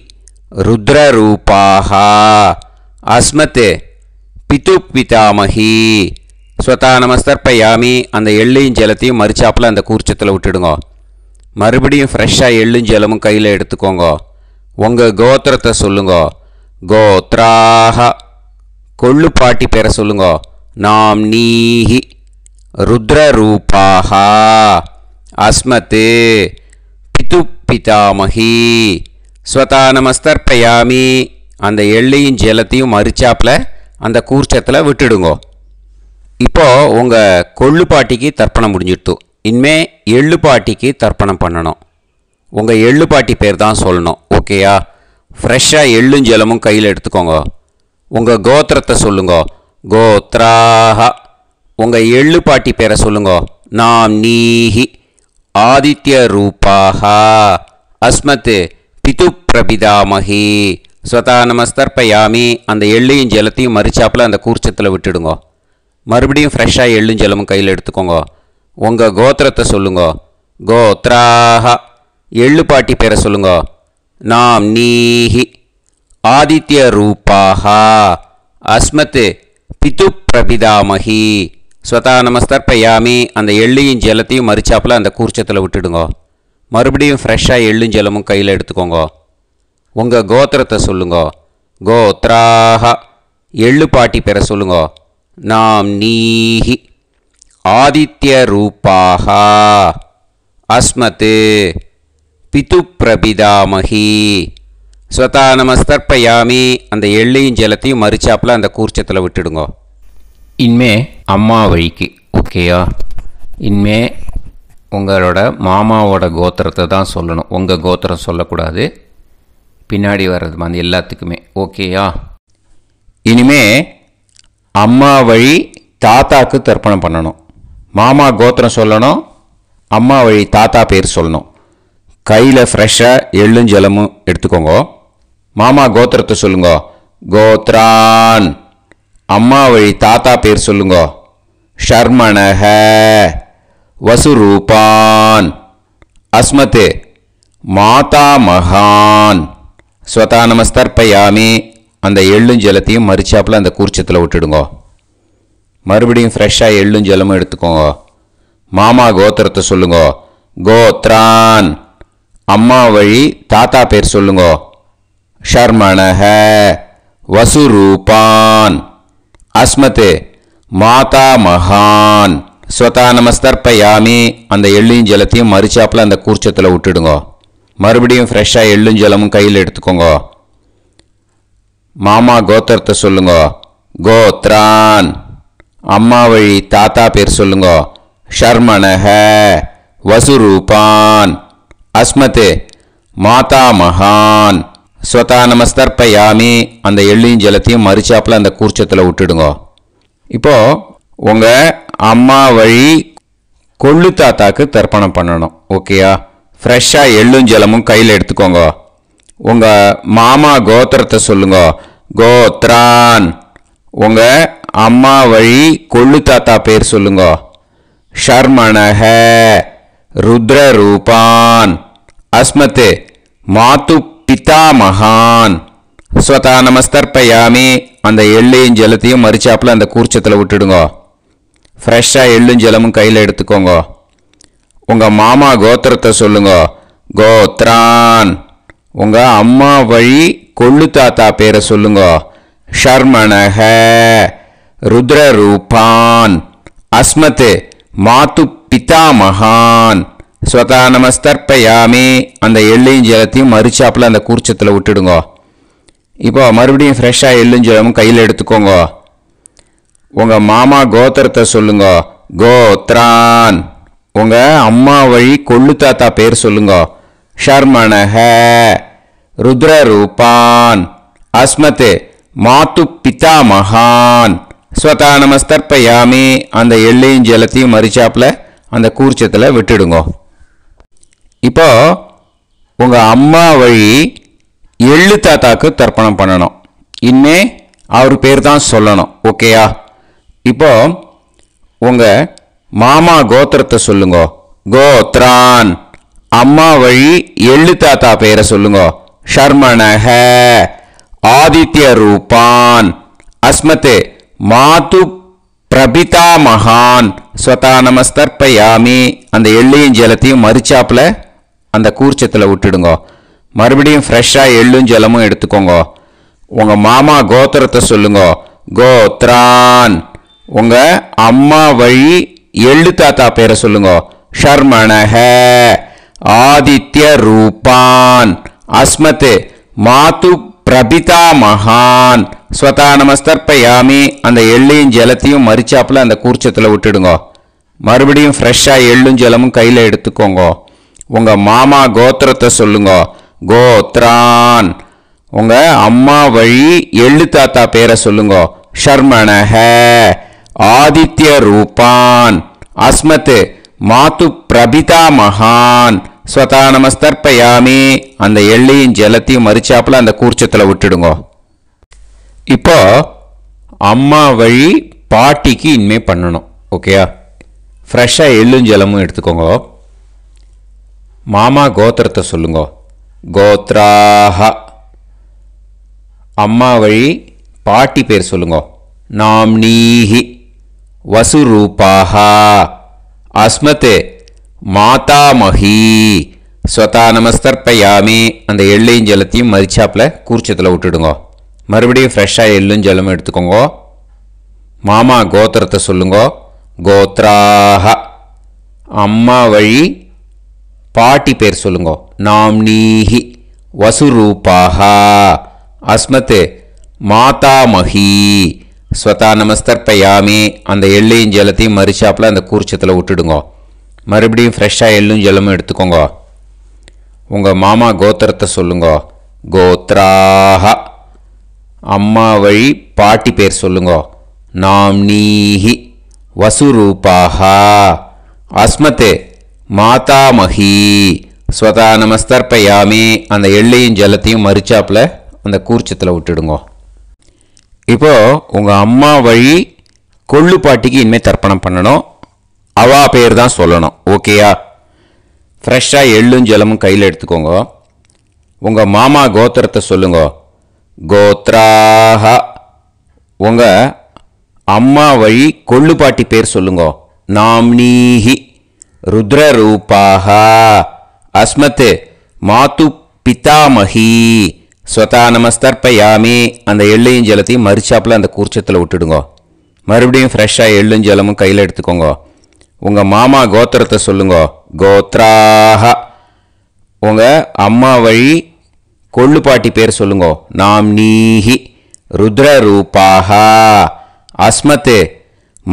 ருத்ரரூபாக அஸ்மத்து பித்து பிதாமஹி ஸ்வதா நமஸ்தர்பயாமி அந்த எள்ளையும் ஜலத்தையும் மறுச்சாப்பில் அந்த கூர்ச்சத்தில் விட்டுடுங்க மறுபடியும் ஃப்ரெஷ்ஷாக எள்ளும் ஜலமும் கையில் எடுத்துக்கோங்க உங்கள் கோத்திரத்தை சொல்லுங்க கோத்ராஹா கொள்ளு பாட்டி பேரை சொல்லுங்க நாம் நீஹி ருத்ரரூபாக அஸ்மத்து பித்து பிதாமகி ஸ்வதா நமஸ்தர்ப்பயாமி அந்த எள்ளையும் ஜலத்தையும் மறிச்சாப்பில் அந்த கூர்ச்சத்தில் விட்டுடுங்கோ இப்போ உங்கள் கொள்ளு பாட்டிக்கு தர்ப்பணம் முடிஞ்சிடுத்து இனிமே எள்ளு பாட்டிக்கு தர்ப்பணம் பண்ணணும் உங்கள் எள்ளு பாட்டி பேர் தான் சொல்லணும் ஓகேயா ஃப்ரெஷ்ஷாக எள்ளும் ஜலமும் கையில் எடுத்துக்கோங்க உங்கள் கோத்திரத்தை சொல்லுங்க கோத்ராஹா உங்கள் எள்ளு பாட்டி பேரை சொல்லுங்க நாம் நீஹி ஆதித்ய ரூபாஹா அஸ்மத் பிது பிரபிதாமஹி ஸ்வதா நமஸ்தர்ப்பயாமி அந்த எள்ளையும் ஜலத்தையும் மறிச்சாப்பில் அந்த கூர்ச்சத்தில் விட்டுடுங்கோ மறுபடியும் ஃப்ரெஷ்ஷாக எள்ளும் ஜலமும் கையில் எடுத்துக்கோங்க உங்கள் கோத்திரத்தை சொல்லுங்க கோத்ராஹா எள்ளு பாட்டி பேரை சொல்லுங்க நாம் நீஹி ఆదిత్యరూపాహ అస్మత్ పితుప్రపిదామహి ஸ்வதா நமஸ்தர்ப்பயாமி அந்த எள்ளையும் ஜலத்தையும் மறிச்சாப்பில் அந்த கூர்ச்சத்தில் விட்டுடுங்க மறுபடியும் ஃப்ரெஷ்ஷாக எள்ளும் ஜலமும் கையில் எடுத்துக்கோங்க உங்கள் கோத்திரத்தை சொல்லுங்க கோத்ராக எள்ளு பாட்டி பெற சொல்லுங்கோ நாம் நீஹி ஆதித்ய ரூபாக அஸ்மத்து பிதுப்பிரபிதாமகி ஸ்வதானமஸ்தர்ப்பயாமி அந்த எள்ளையும் ஜலத்தையும் மறிச்சாப்பில் அந்த கூர்ச்சத்தில் விட்டுடுங்க இனிமே அம்மா வழிக்கு ஓகேயா இனிமே உங்களோட மாமாவோட கோத்திரத்தை தான் சொல்லணும் உங்கள் கோத்திரம் சொல்லக்கூடாது பின்னாடி வர்றது அந்த எல்லாத்துக்குமே ஓகேயா இனிமே அம்மா வழி தாத்தாக்கு தர்ப்பணம் பண்ணணும் மாமா கோத்திரம் சொல்லணும் அம்மா வழி தாத்தா பேர் சொல்லணும் கையில் ஃப்ரெஷ்ஷாக எள்ளும் ஜலமும் எடுத்துக்கோங்க மாமா கோத்திரத்தை சொல்லுங்க கோத்ரான் அம்மா வழி தாத்தா பேர் சொல்லுங்க ஷர்மணஹ வசுரூபான் அஸ்மத்து மாதா மகான் ஸ்வதா நமஸ்தர்ப்பயாமி அந்த எள்ளும் ஜலத்தையும் மறிச்சாப்பில் அந்த கூர்ச்சத்தில் விட்டுடுங்க மறுபடியும் ஃப்ரெஷ்ஷாக எள்ளும் ஜலமும் எடுத்துக்கோங்க மாமா கோத்திரத்தை சொல்லுங்க கோத்ரான் அம்மா வழி தாத்தா பேர் சொல்லுங்க ஷர்மணக வசுரூபான் அஸ்மத் மாதா மகான் ஸ்வதா நமஸ்தர்ப்பயாமி அந்த எள்ளுஞ்சலத்தையும் மறுச்சாப்பில் அந்த கூர்ச்சத்தில் விட்டுடுங்கோ மறுபடியும் ஃப்ரெஷ்ஷாக எள்ளுஞ்சலமும் கையில் எடுத்துக்கோங்கோ மாமா கோத்திரத்தை சொல்லுங்க கோத்ரான் அம்மா வழி தாத்தா பேர் சொல்லுங்க ஷர்மணக வசுரூபான் அஸ்மத் மாதா மகான் ஸ்வதா நமஸ்தர்ப்பயாமி அந்த எள்ளையும் ஜலத்தையும் மறிச்சாப்பில் அந்த கூர்ச்சத்தில் விட்டுடுங்கோ இப்போது உங்கள் அம்மா வழி கொள்ளு தாத்தாக்கு தர்ப்பணம் பண்ணணும் ஓகேயா ஃப்ரெஷ்ஷாக எள்ளும் ஜலமும் கையில் எடுத்துக்கோங்க உங்கள் மாமா கோத்திரத்தை சொல்லுங்க கோத்ரான் உங்கள் அம்மா வழி கொள்ளு தாத்தா பேர் சொல்லுங்க ஷர்மணக ருத்ரரூபான் அஸ்மத்து மாத்து பிதாமகான் ஸ்வதா நமஸ்தர்ப்பயாமி அந்த எள்ளையும் ஜலத்தையும் மறிச்சாப்பில் அந்த கூர்ச்சத்தில் விட்டுடுங்கோ ஃப்ரெஷ்ஷாக எள்ளும் ஜலமும் கையில் எடுத்துக்கோங்க உங்கள் மாமா கோத்திரத்தை சொல்லுங்க கோத்ரான் உங்கள் அம்மா வழி கொள்ளு தாத்தா பேரை சொல்லுங்க ஷர்மணக ருத்ரரூபான் அஸ்மத்து மாத்து பிதாமகான் ஸ்வதா நமஸ்தர்ப்பயாமே அந்த எள்ளையும் ஜலத்தையும் மறுச்சாப்பில் அந்த கூர்ச்சத்தில் விட்டுடுங்க இப்போ மறுபடியும் ஃப்ரெஷ்ஷாக எள்ளும் ஜலமும் கையில் எடுத்துக்கோங்க உங்கள் மாமா கோத்திரத்தை சொல்லுங்க கோத்ரான் உங்கள் அம்மா வழி கொள்ளு தாத்தா பேர் சொல்லுங்க ஷர்மணஹ ருத்ரரூபான் அஸ்மத்து மாத்து பிதா மகான் ஸ்வதா நமஸ்தர்ப்பயாமே அந்த எள்ளையும் ஜலத்தையும் மறிச்சாப்பில் அந்த கூர்ச்சத்தில் விட்டுடுங்க இப்போ உங்கள் அம்மா வழி எள்ளு தாத்தாக்கு தர்ப்பணம் பண்ணணும் இன்னே அவர் பேர் தான் சொல்லணும் ஓகேயா இப்போ உங்கள் மாமா கோத்திரத்தை சொல்லுங்க கோத்ரான் அம்மா வழி எள்ளு தாத்தா பேரை சொல்லுங்க ஷர்மனக ஆதித்ய ரூபான் அஸ்மத்து மாத்து பிரபிதா மகான் ஸ்வதா நமஸ்தர்பயாமி அந்த எள்ளையும் ஜலத்தையும் மறிச்சாப்புல அந்த கூர்ச்சத்தில் விட்டுடுங்கோ மறுபடியும் ஃப்ரெஷ்ஷாக எள்ளும் ஜலமும் எடுத்துக்கோங்க உங்கள் மாமா கோத்திரத்தை சொல்லுங்க கோத்ரான் உங்கள் அம்மா வழி எள்ளு தாத்தா பேரை சொல்லுங்கோ ஷர்மணஹ ஆதித்ய ரூபான் அஸ்மத்து மாத்து பிரபிதா மகான் ஸ்வதா நமஸ்தர்பயாமி அந்த எள்ளையும் ஜலத்தையும் மறிச்சாப்புல அந்த கூர்ச்சத்தில் விட்டுடுங்கோ மறுபடியும் ஃப்ரெஷ்ஷாக எள்ளும் ஜலமும் கையில் எடுத்துக்கோங்க உங்கள் மாமா கோத்திரத்தை சொல்லுங்க கோத்ரான் உங்கள் அம்மா வழி எள்ளு தாத்தா பேரை சொல்லுங்க ஷர்மணஹ ஆதித்ய ரூபான் அஸ்மத் மாத்து பிரபிதா மகான் ஸ்வதா நமஸ்தர்பயாமி அந்த எள்ளையும் ஜலத்தையும் மறிச்சாப்புல அந்த கூர்ச்சத்தில் விட்டுடுங்க இப்போ அம்மா வழி பாட்டிக்கு இனிமேல் பண்ணணும் ஓகேயா ஃப்ரெஷ்ஷாக எள்ளும் ஜலமும் எடுத்துக்கோங்க மாமா கோத்திரத்தை சொல்லுங்க கோத்ராஹ அம்மா வழி பாட்டி பேர் சொல்லுங்க நாம்னீஹி வசுரூபாஹா அஸ்மத் மாதாமஹி ஸ்வதா நமஸ்தர்ப்பயாமி அந்த எள்ளையும் ஜலத்தையும் மதிச்சாப்பில் கூர்ச்சத்தில் விட்டுடுங்க மறுபடியும் ஃப்ரெஷ்ஷாக எள்ளும் ஜலமும் எடுத்துக்கோங்க மாமா கோத்திரத்தை சொல்லுங்க கோத்ராஹ அம்மா வழி பாட்டி பேர் சொல்லுங்க நாம்னீஹி வசுரூபாகா அஸ்மத்து மாதாமகி ஸ்வதா நமஸ்தர்ப்பயாமே அந்த எள்ளையும் ஜலத்தையும் மறுச்சாப்பில் அந்த கூர்ச்சத்தில் விட்டுடுங்கோ மறுபடியும் ஃப்ரெஷ்ஷாக எள்ளும் ஜலமும் எடுத்துக்கோங்க உங்கள் மாமா கோத்திரத்தை சொல்லுங்க கோத்ராக அம்மா வழி பாட்டி பேர் சொல்லுங்க நாம்னீஹி வசுரூபாகா அஸ்மத்து மாதாமகி ஸ்வதா நமஸ்தர்ப்பயாமே அந்த எள்ளையும் ஜலத்தையும் மறிச்சாப்பில் அந்த கூர்ச்சத்தில் விட்டுடுங்க இப்போது உங்கள் அம்மா வழி கொள்ளு பாட்டிக்கு இனிமேல் தர்ப்பணம் பண்ணணும் அவா பேர் தான் சொல்லணும் ஓகேயா ஃப்ரெஷ்ஷாக எள்ளும் ஜலமும் கையில் எடுத்துக்கோங்க உங்கள் மாமா கோத்திரத்தை சொல்லுங்க கோத்ராக உங்கள் அம்மா வழி கொள்ளுப்பாட்டி பேர் சொல்லுங்க நாம்னீஹி రుద్రరూపాహ அஸ்மத் மாத்து பிதாமகி ஸ்வதா நமஸ்தர்ப்பயாமி அந்த எள்ளையும் ஜலத்தையும் மறுச்சாப்பில் அந்த கூர்ச்சத்தில் விட்டுடுங்கோ மறுபடியும் ஃப்ரெஷ்ஷாக எள்ளும் ஜலமும் கையில் எடுத்துக்கோங்க உங்கள் மாமா கோத்திரத்தை சொல்லுங்க கோத்ராக உங்கள் அம்மா வழி கொள்ளுப்பாட்டி பேர் சொல்லுங்கோ நாம் நீஹி ருத்ர ரூபாக அஸ்மத்து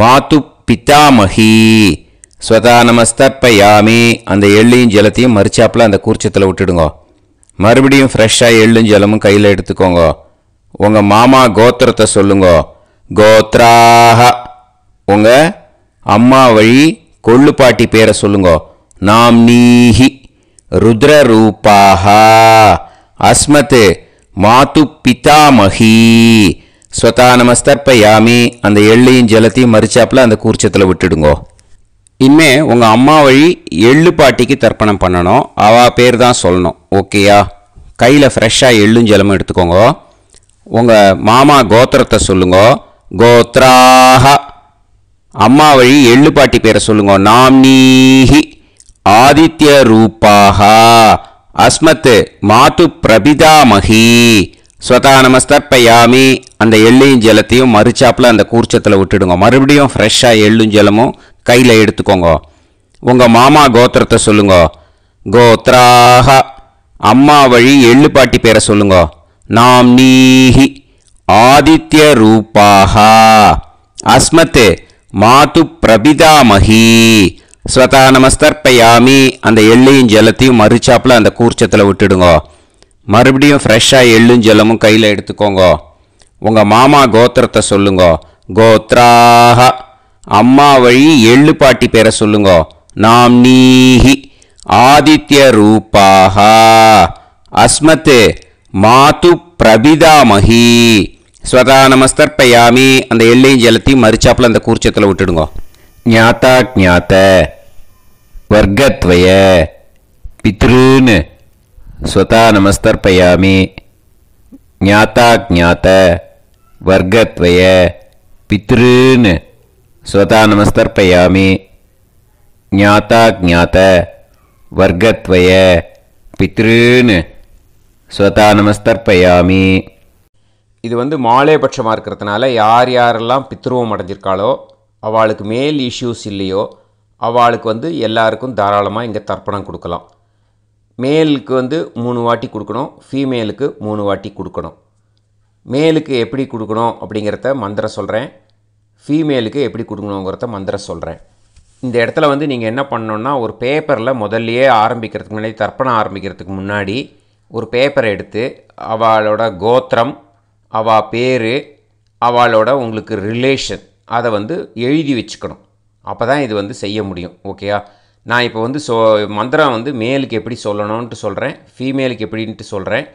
மாத்து பிதாமகி ஸ்வதா நமஸ்தப்பயாமி அந்த எள்ளையும் ஜலத்தையும் மறிச்சாப்பில் அந்த கூர்ச்சத்தில் விட்டுடுங்க மறுபடியும் ஃப்ரெஷ்ஷாக எள்ளும் ஜலமும் கையில் எடுத்துக்கோங்க உங்கள் மாமா கோத்திரத்தை சொல்லுங்க கோத்ராஹ உங்கள் அம்மா வழி கொள்ளுப்பாட்டி பேரை சொல்லுங்க நாம் நீஹி ருத்ர அஸ்மத்து மாத்து பிதாமகி ஸ்வதா நமஸ்தர்ப்பயாமி அந்த எள்ளையும் ஜலத்தையும் மறிச்சாப்பில் அந்த கூர்ச்சத்தில் விட்டுடுங்கோ இனிமே உங்கள் அம்மா வழி எள்ளு பாட்டிக்கு தர்ப்பணம் பண்ணணும் அவள் பேர் தான் சொல்லணும் ஓகேயா கையில் ஃப்ரெஷ்ஷாக எள்ளும் ஜலமும் எடுத்துக்கோங்க உங்கள் மாமா கோத்திரத்தை சொல்லுங்க கோத்ராக அம்மா வழி எள்ளு பாட்டி பேரை சொல்லுங்க நாம் நீஹி ஆதித்ய ரூபாகா அஸ்மத்து மாத்து பிரபிதாமகி ஸ்வதா நமஸ்தர்ப்பயாமி அந்த எள்ளையும் ஜலத்தையும் மறுச்சாப்பில் அந்த கூர்ச்சத்தில் விட்டுடுங்க மறுபடியும் ஃப்ரெஷ்ஷாக எள்ளும் ஜலமும் கையில் எடுத்துக்கோங்க உங்கள் மாமா கோத்திரத்தை சொல்லுங்க கோத்ராக அம்மா வழி எள்ளுப்பாட்டி பாட்டி பேரை சொல்லுங்க நாம் நீஹி ஆதித்ய ரூபாகா அஸ்மத் மாத்து பிரபிதாமஹி ஸ்வதா நமஸ்தர்ப்பயாமி அந்த எள்ளையும் ஜலத்தையும் மறுச்சாப்பில் அந்த கூர்ச்சத்தில் விட்டுடுங்கோ மறுபடியும் ஃப்ரெஷ்ஷாக எள்ளும் ஜலமும் கையில் எடுத்துக்கோங்க உங்கள் மாமா கோத்திரத்தை சொல்லுங்க கோத்ராக அம்மா வழி எள்ளு பாட்டி பேர சொல்லுங்க நாம் நீஹி ஆதித்ய ரூபாகா அஸ்மத் மாத்து பிரபிதாமஹி ஸ்வதா நமஸ்தர்பயாமி அந்த எல்லையும் ஜலத்தையும் மறிச்சாப்பில் அந்த கூர்ச்சத்தில் விட்டுடுங்க ஞாத்தா ஜாத்த வர்க்கத்வய பித்ருன்னு ஸ்வதா நமஸ்தர்ப்பயாமி ஞாத்தா ஜாத்த வர்க்கத்வய பித்ருன்னு स्वता नमस्तर्पयामि ज्ञाता ज्ञात वर्गत्वय பித்ருன்னு ஸ்வதா நமஸ்தர்ப்பயாமி இது வந்து மாலே பட்சமாக இருக்கிறதுனால யார் யாரெல்லாம் பித்ருவம் அடைஞ்சிருக்காளோ அவளுக்கு மேல் இஷ்யூஸ் இல்லையோ அவளுக்கு வந்து எல்லாருக்கும் தாராளமாக இங்கே தர்ப்பணம் கொடுக்கலாம் மேலுக்கு வந்து மூணு வாட்டி கொடுக்கணும் ஃபீமேலுக்கு மூணு வாட்டி கொடுக்கணும் மேலுக்கு எப்படி கொடுக்கணும் அப்படிங்கிறத மந்திரம் சொல்கிறேன் ஃபீமேலுக்கு எப்படி கொடுக்கணுங்கிறத மந்திரம் சொல்கிறேன் இந்த இடத்துல வந்து நீங்கள் என்ன பண்ணணுன்னா ஒரு பேப்பரில் முதல்லையே ஆரம்பிக்கிறதுக்கு முன்னாடி தர்ப்பணம் ஆரம்பிக்கிறதுக்கு முன்னாடி ஒரு பேப்பரை எடுத்து அவளோட கோத்திரம் அவள் பேர் அவளோட உங்களுக்கு ரிலேஷன் அதை வந்து எழுதி வச்சுக்கணும் அப்போ தான் இது வந்து செய்ய முடியும் ஓகேயா நான் இப்போ வந்து சோ மந்திரம் வந்து மேலுக்கு எப்படி சொல்லணும்ன்ட்டு சொல்கிறேன் ஃபீமேலுக்கு எப்படின்ட்டு சொல்கிறேன்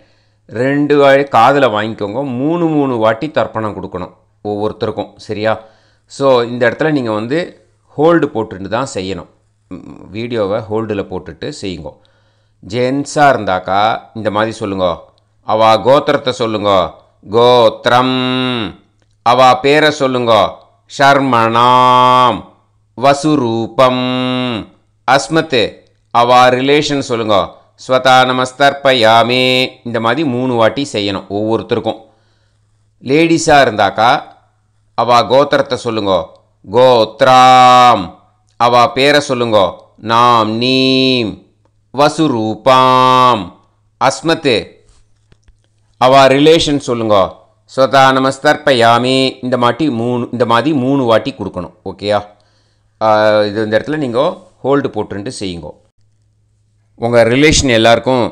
ரெண்டு வாய் காதில் வாங்கிக்கோங்க மூணு மூணு வாட்டி தர்ப்பணம் கொடுக்கணும் ஒவ்வொருத்தருக்கும் சரியா ஸோ இந்த இடத்துல நீங்கள் வந்து ஹோல்டு போட்டுட்டு தான் செய்யணும் வீடியோவை ஹோல்டில் போட்டுட்டு செய்யுங்க ஜென்ஸாக இருந்தாக்கா இந்த மாதிரி சொல்லுங்க அவா கோத்திரத்தை சொல்லுங்க கோத்திரம் அவா பேரை சொல்லுங்க ஷர்மணாம் வசுரூபம் அஸ்மத்து அவா ரிலேஷன் சொல்லுங்க ஸ்வதா நமஸ்தர்ப்பயாமே இந்த மாதிரி மூணு வாட்டி செய்யணும் ஒவ்வொருத்தருக்கும் லேடிஸாக இருந்தாக்கா அவா கோத்திரத்தை சொல்லுங்க கோத்ராம் அவா பேரை சொல்லுங்க நாம் நீம் வசுரூபாம் அஸ்மத்து அவா ரிலேஷன் சொல்லுங்க ஸ்வதா நமஸ்தர்பயாமி இந்த மாட்டி மூணு இந்த மாதிரி மூணு வாட்டி கொடுக்கணும் ஓகேயா இது இந்த இடத்துல நீங்கள் ஹோல்டு போட்டுன்ட்டு செய்யுங்க உங்கள் ரிலேஷன் எல்லாருக்கும்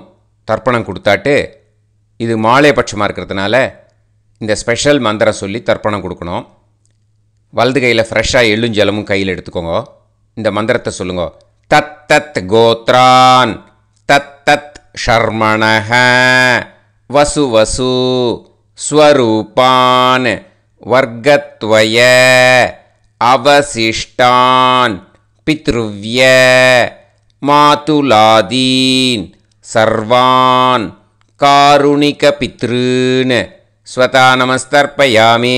தர்ப்பணம் கொடுத்தாட்டு இது மாலை பட்சமாக இருக்கிறதுனால இந்த ஸ்பெஷல் மந்திரம் சொல்லி தர்ப்பணம் கொடுக்கணும் வலது கையில் ஃப்ரெஷ்ஷாக ஜலமும் கையில் எடுத்துக்கோங்க இந்த மந்திரத்தை சொல்லுங்க தத் தத் கோத்ரான் தத் தத் ஷர்மணஹ வசு வசு ஸ்வரூபான் வர்க்கத்வய அவசிஷ்டான் பித்ருவ்ய மாதுலாதீன் சர்வான் காருணிக பித்ருன்னு ஸ்வதா நமஸ்தர்ப்பயாமி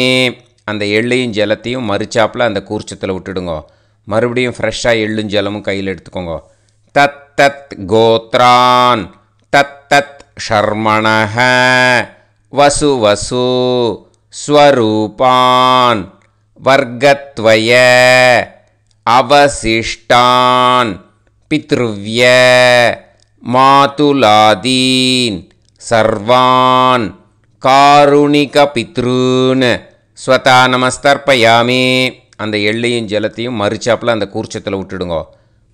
அந்த எள்ளையும் ஜலத்தையும் மறுச்சாப்பில் அந்த கூர்ச்சத்தில் விட்டுடுங்கோ மறுபடியும் ஃப்ரெஷ்ஷாக எள்ளும் ஜலமும் கையில் எடுத்துக்கோங்க தத் தத் கோத்ரான் தத் தத் ஷர்மணஹ வசு வசு ஸ்வரூபான் வர்க்கத்வய அவசிஷ்டான் பித்ருவ்ய மாதுலாதீன் சர்வான் காருணிக பித்ருன்னு ஸ்வதா நமஸ்தர்ப்பயாமே அந்த எள்ளையும் ஜலத்தையும் மறுச்சாப்பில் அந்த கூர்ச்சத்தில் விட்டுடுங்க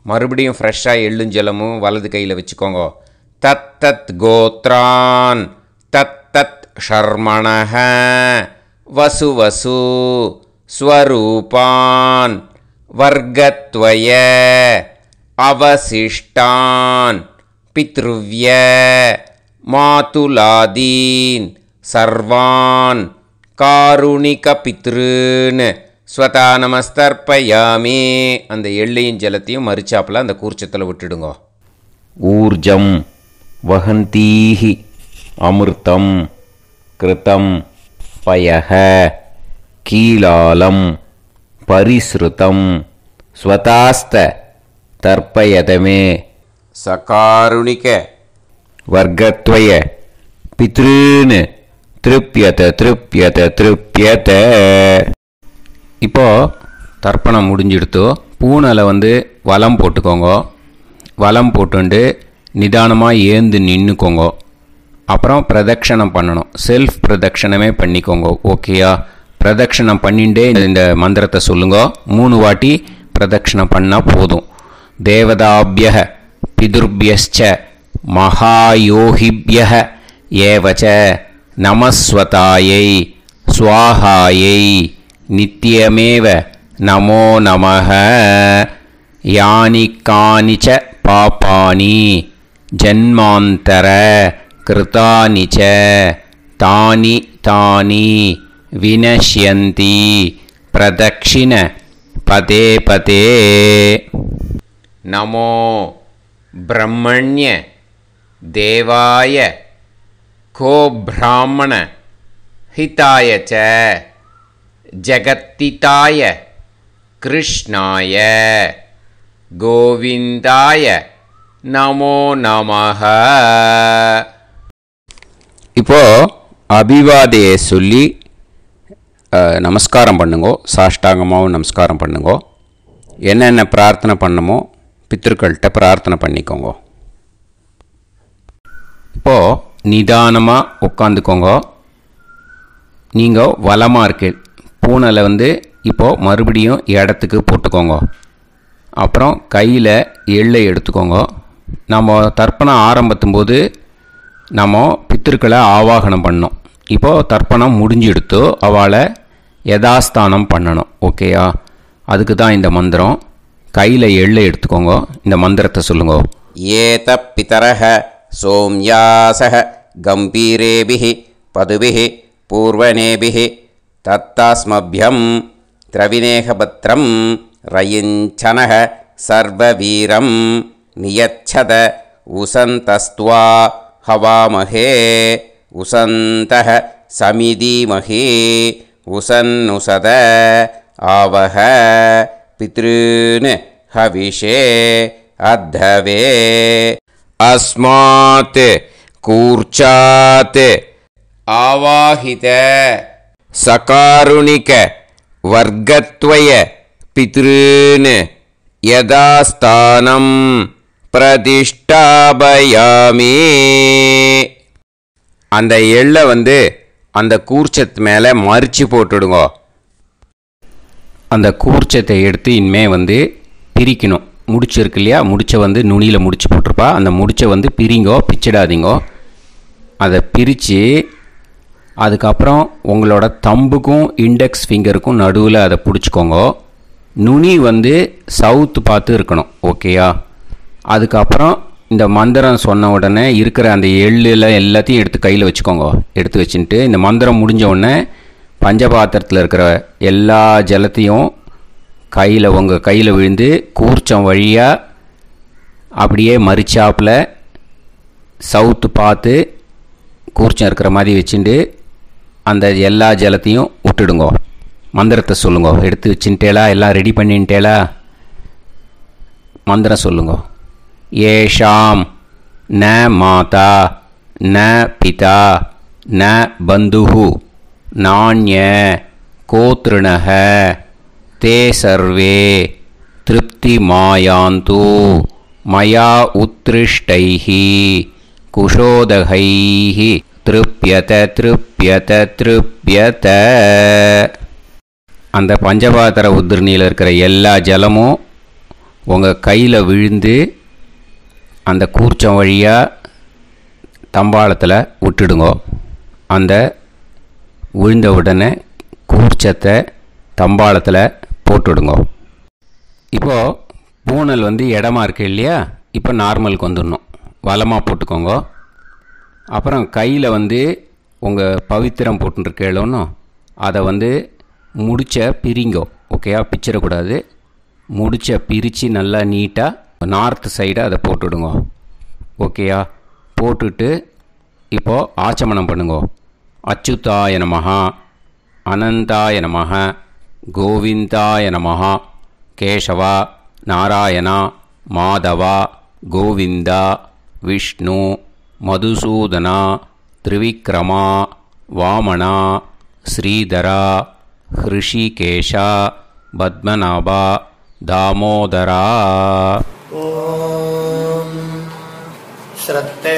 மறுபடியும் ஃப்ரெஷ்ஷாக எள்ளும் ஜலமும் வலது கையில் வச்சுக்கோங்க தத் தத் கோத்ரான் தத் தத் ஷர்மணக வசு வசு ஸ்வரூபான் வர்க்கத்வய அவசிஷ்டான் பித்ருவ்ய மாதுலாதீன் சர்வான் காருணிக பித்ருன்னு ஸ்வதா நமஸ்தர்ப்பயாமே அந்த எள்ளையும் ஜலத்தையும் மறுச்சாப்பில் அந்த கூர்ச்சத்தில் விட்டுடுங்க ஊர்ஜம் வகந்தீஹி அமிர்தம் கிருத்தம் பயக கீழாலம் பரிஸ்ருதம் ஸ்வதாஸ்த தர்ப்பயதமே சகாருணிக வர்க்கத்வய பித்ருன்னு திருப்பியத்தை திருப்பியத்தை திருப்பியத்தை இப்போது தர்ப்பணம் முடிஞ்சிடுத்து பூனலை வந்து வலம் போட்டுக்கோங்க வலம் போட்டுண்டு நிதானமாக ஏந்து நின்றுக்கோங்க அப்புறம் பிரதட்சணம் பண்ணணும் செல்ஃப் பிரதட்சணமே பண்ணிக்கோங்க ஓகேயா பிரதட்சணம் பண்ணிண்டே இந்த மந்திரத்தை சொல்லுங்க மூணு வாட்டி பிரதட்சணம் பண்ணால் போதும் தேவதாபியக பிதுர்பியஸ்ச மகாயோகிபியக ஏவச்ச नमस्वताय स्वाहाय नित्यमेव नमो नमः यानि कानि च पापानि कृतानि च तानि तानि विनश्यन्ति प्रदक्षिण पते पते नमो ब्रह्मण्य देवाय கோபிராமண ஹிதாய हिताय च जगत्तिताय கோவிந்தாய நமோ நம இப்போ அபிவாதையை சொல்லி நமஸ்காரம் பண்ணுங்கோ சாஷ்டாங்கமாகவும் நமஸ்காரம் பண்ணுங்கோ என்னென்ன பிரார்த்தனை பண்ணமோ பித்திருக்கள்கிட்ட பிரார்த்தனை பண்ணிக்கோங்க இப்போது நிதானமாக உட்காந்துக்கோங்க நீங்கள் வளமாக இருக்கு பூனலை வந்து இப்போது மறுபடியும் இடத்துக்கு போட்டுக்கோங்க அப்புறம் கையில் எள்ளை எடுத்துக்கோங்க நம்ம தர்ப்பணம் ஆரம்பத்தும் போது நம்ம பித்திருக்களை ஆவாகனம் பண்ணோம் இப்போது தர்ப்பணம் முடிஞ்சு எடுத்து அவளை யதாஸ்தானம் பண்ணணும் ஓகேயா அதுக்கு தான் இந்த மந்திரம் கையில் எள்ளை எடுத்துக்கோங்க இந்த மந்திரத்தை சொல்லுங்க ஏத பித்தரக சோம்யாசக गम्भीरेभिः पदुभिः पूर्वनेभिः तत्तास्मभ्यं त्रविनेहपत्रं रयिञ्छनः सर्ववीरं नियच्छद उसन्तस्त्वा हवामहे उसन्तः समिदीमही उसन्नुसद आवह पितॄन् हविषे अद्धवे अस्मात् கூர்ச்சாத் ஆவாஹித சகாருணிக வர்க்கத்வய பித்ருன் யதாஸ்தானம் பிரதிஷ்டாபயாமே அந்த எள்ளை வந்து அந்த கூர்ச்சத்து மேலே மறித்து போட்டுடுங்க அந்த கூர்ச்சத்தை எடுத்து இனிமே வந்து பிரிக்கணும் முடிச்சிருக்கு இல்லையா முடிச்சை வந்து நுனியில் முடிச்சு போட்டிருப்பா அந்த முடிச்சை வந்து பிரிங்கோ பிச்சிடாதீங்கோ அதை பிரித்து அதுக்கப்புறம் உங்களோட தம்புக்கும் இண்டெக்ஸ் ஃபிங்கருக்கும் நடுவில் அதை பிடிச்சிக்கோங்க நுனி வந்து சவுத்து பார்த்து இருக்கணும் ஓகேயா அதுக்கப்புறம் இந்த மந்திரம் சொன்ன உடனே இருக்கிற அந்த எள்ளில் எல்லாத்தையும் எடுத்து கையில் வச்சுக்கோங்க எடுத்து வச்சுட்டு இந்த மந்திரம் முடிஞ்ச உடனே பஞ்சபாத்திரத்தில் இருக்கிற எல்லா ஜலத்தையும் கையில் உங்கள் கையில் விழுந்து கூர்ச்சம் வழியாக அப்படியே மறிச்சாப்பில் சவுத்து பார்த்து கூர்ச்சம் இருக்கிற மாதிரி வச்சுட்டு அந்த எல்லா ஜலத்தையும் விட்டுடுங்க மந்திரத்தை சொல்லுங்க எடுத்து வச்சுட்டேலா எல்லாம் ரெடி பண்ணிட்டேலா மந்திரம் சொல்லுங்க ஏஷாம் ந மாதா ந பிதா ந பந்துஹு நாண்ய கோத்ருணக தே சர்வே திருப்தி மாயாந்து மயா உத்ருஷ்டைஹி कुशोदघैः திருப்பியத திருப்பியத திருப்பியத அந்த பஞ்சபாத்திர உதிரணியில் இருக்கிற எல்லா ஜலமும் உங்கள் கையில் விழுந்து அந்த கூர்ச்சம் வழியாக தம்பாளத்தில் விட்டுடுங்க அந்த விழுந்த உடனே கூர்ச்சத்தை தம்பாளத்தில் போட்டுடுங்க இப்போது பூனல் வந்து இடமா இருக்குது இல்லையா இப்போ நார்மலுக்கு வந்துடணும் பலமாக போட்டுக்கோங்க அப்புறம் கையில் வந்து உங்கள் பவித்திரம் போட்டுருக்கேளோன்னு அதை வந்து முடிச்ச பிரிங்கோ ஓகேயா பிச்சிடக்கூடாது முடிச்ச பிரித்து நல்லா நீட்டாக நார்த் சைடாக அதை போட்டுவிடுங்க ஓகேயா போட்டுட்டு இப்போது ஆச்சமணம் பண்ணுங்க அச்சுதாய நமஹா அனந்தாய நமஹ கோவிந்தாய நமஹா கேஷவா நாராயணா மாதவா கோவிந்தா विष्णु मधुसूदन त्रिविक्रम वामण श्रीधर हृषिकेश पद्मनाभ दामोदरा श्रद्धे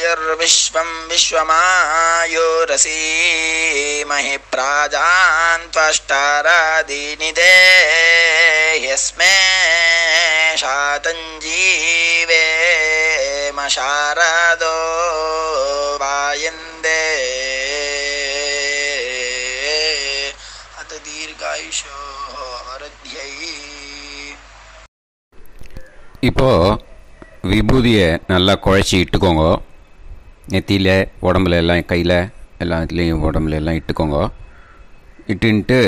प्राजायुर्विश्वं विश्वमायोरसीमहि प्राजान् त्वष्टारादिनिदेह्यस्मे शातञ्जीवेम शारदो वायन्दे अत दीर्घायुषोरध्यै இப்போ விபூதியை நல்லா குழச்சி இட்டுக்கோங்க நெத்தியில் உடம்புல எல்லாம் கையில் எல்லா இதுலேயும் உடம்புல எல்லாம் இட்டுக்கோங்க இட்டுன்ட்டு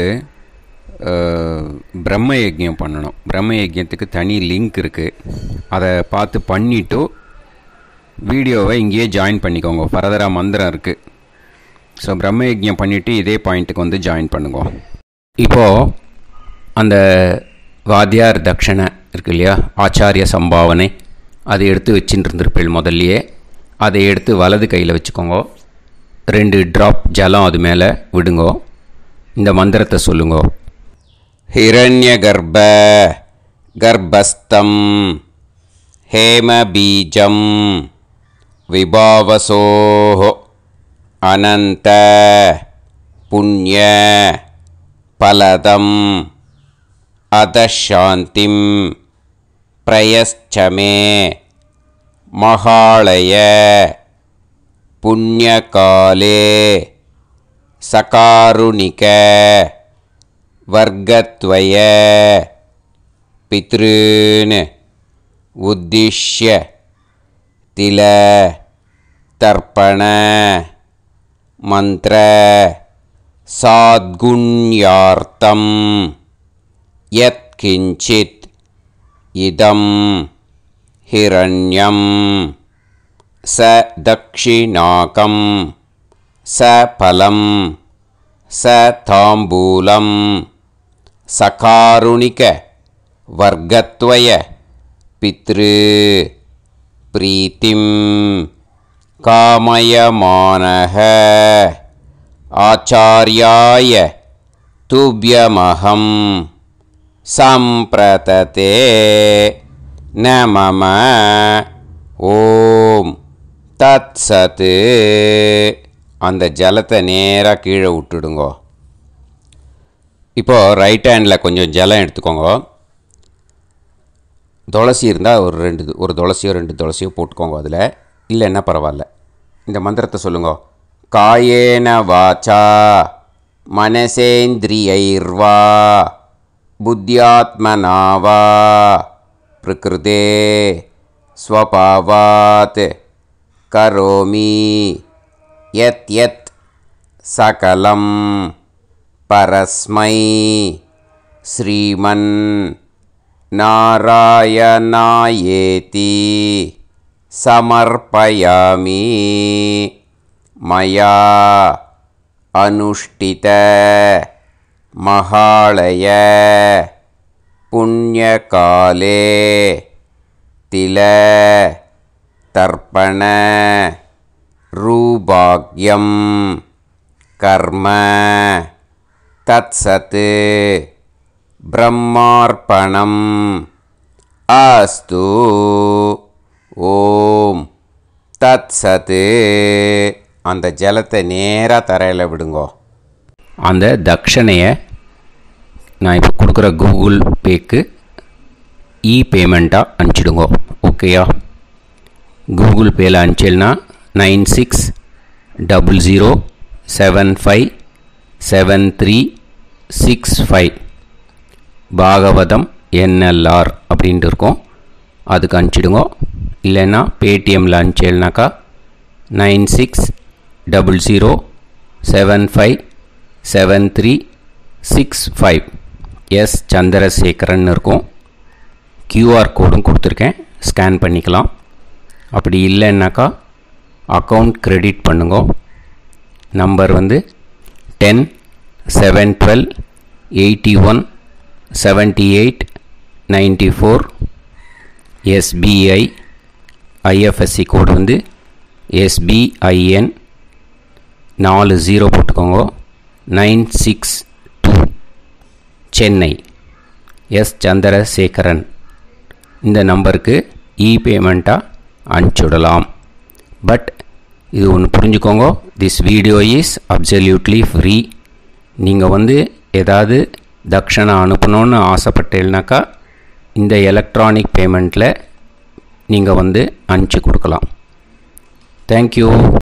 பிரம்ம யஜ்யம் பண்ணணும் பிரம்ம யஜ்யத்துக்கு தனி லிங்க் இருக்குது அதை பார்த்து பண்ணிவிட்டு வீடியோவை இங்கேயே ஜாயின் பண்ணிக்கோங்க ஃபர்தராக மந்திரம் இருக்குது ஸோ பிரம்ம யஜ்யம் பண்ணிவிட்டு இதே பாயிண்ட்டுக்கு வந்து ஜாயின் பண்ணுங்க இப்போது அந்த வாத்தியார் தட்சணை இருக்கு இல்லையா ஆச்சாரிய சம்பாவனை அதை எடுத்து வச்சுட்டு இருந்திருப்பேள் முதல்லையே அதை எடுத்து வலது கையில் வச்சுக்கோங்க ரெண்டு ட்ராப் ஜலம் அது மேலே விடுங்கோ இந்த மந்திரத்தை சொல்லுங்கோ ஹிரண்ய கர்ப்ப கர்ப்பஸ்தம் ஹேமபீஜம் விபாவசோஹோ அனந்த புண்ணிய பலதம் அதாந்திம் பிரயச்சமே மகாலய புண்ணியகாலே சகாருணிக வர்க்கத்வய பித்ருன் உத்திஷ்ய தில தர்ப்பண மந்திர சாத்குண்யார்த்தம் யத்கிஞ்சித் இதம் हिरण्यं स दक्षिणाकं स फलं स ताम्बूलं सकारुणिकवर्गत्वय पितृ प्रीतिं कामयमानः आचार्याय तुभ्यमहं सम्प्रतते நமம ஓம் தத் சத்து அந்த ஜலத்தை நேராக கீழே விட்டுடுங்கோ இப்போது ரைட் ஹேண்டில் கொஞ்சம் ஜலம் எடுத்துக்கோங்க துளசி இருந்தால் ஒரு ரெண்டு ஒரு துளசியோ ரெண்டு துளசியோ போட்டுக்கோங்க அதில் இல்லைன்னா பரவாயில்ல இந்த மந்திரத்தை சொல்லுங்க காயேன வாச்சா மனசேந்திரியைர்வா புத்தியாத்மனாவா प्रकृते स्वपावात् करोमि यत् यत् सकलं परस्मै श्रीमन् नारायणायेति समर्पयामि मया अनुष्ठित महालय, புண்ணியகாலே தில தர்ப்பண ரூபாக்யம் கர்ம தத்சத்து பிரம்மார்ப்பணம் அஸ்து ஓம் தத்சத்து அந்த ஜலத்தை நேராக தரையில் விடுங்கோ அந்த தட்சணையை நான் இப்போ கொடுக்குற கூகுள் பேக்கு இ பேமெண்ட்டாக அனுப்பிச்சிடுங்க ஓகேயா கூகுள் பேயில் அனுப்பிச்சல்னா nine six double zero seven five seven three six five பாகவதம் என்எல்ஆர் அப்படின்ட்டு இருக்கோம் அதுக்கு அனுப்பிச்சிடுங்க இல்லைன்னா பேடிஎம்மில் அனுப்பிச்சேல்னாக்கா nine six double zero seven five seven three six five S చంద్రశేఖర్న నేను QR కోడ్ం కొట్టి ఉన్నాను స్కాన్ பண்ணிக்கலாம் அப்படி இல்லనక అకౌంట్ క్రెడిట్ பண்ணுங்கோ నంబర్ వంద 10 712 81 78 94 SBI IFSC కోడ్ వంద SBIN 40 పెట్టుకుங்கோ 962 சென்னை எஸ் சந்திரசேகரன் இந்த நம்பருக்கு இ பேமெண்ட்டாக அனுப்பிச்சுடலாம் பட் இது ஒன்று புரிஞ்சுக்கோங்க this video is absolutely free நீங்கள் வந்து ஏதாவது தக்ஷணை அனுப்பணும்னு ஆசைப்பட்டேன்னாக்கா இந்த எலக்ட்ரானிக் பேமெண்ட்டில் நீங்கள் வந்து அனுப்பிச்சி கொடுக்கலாம் தேங்க்யூ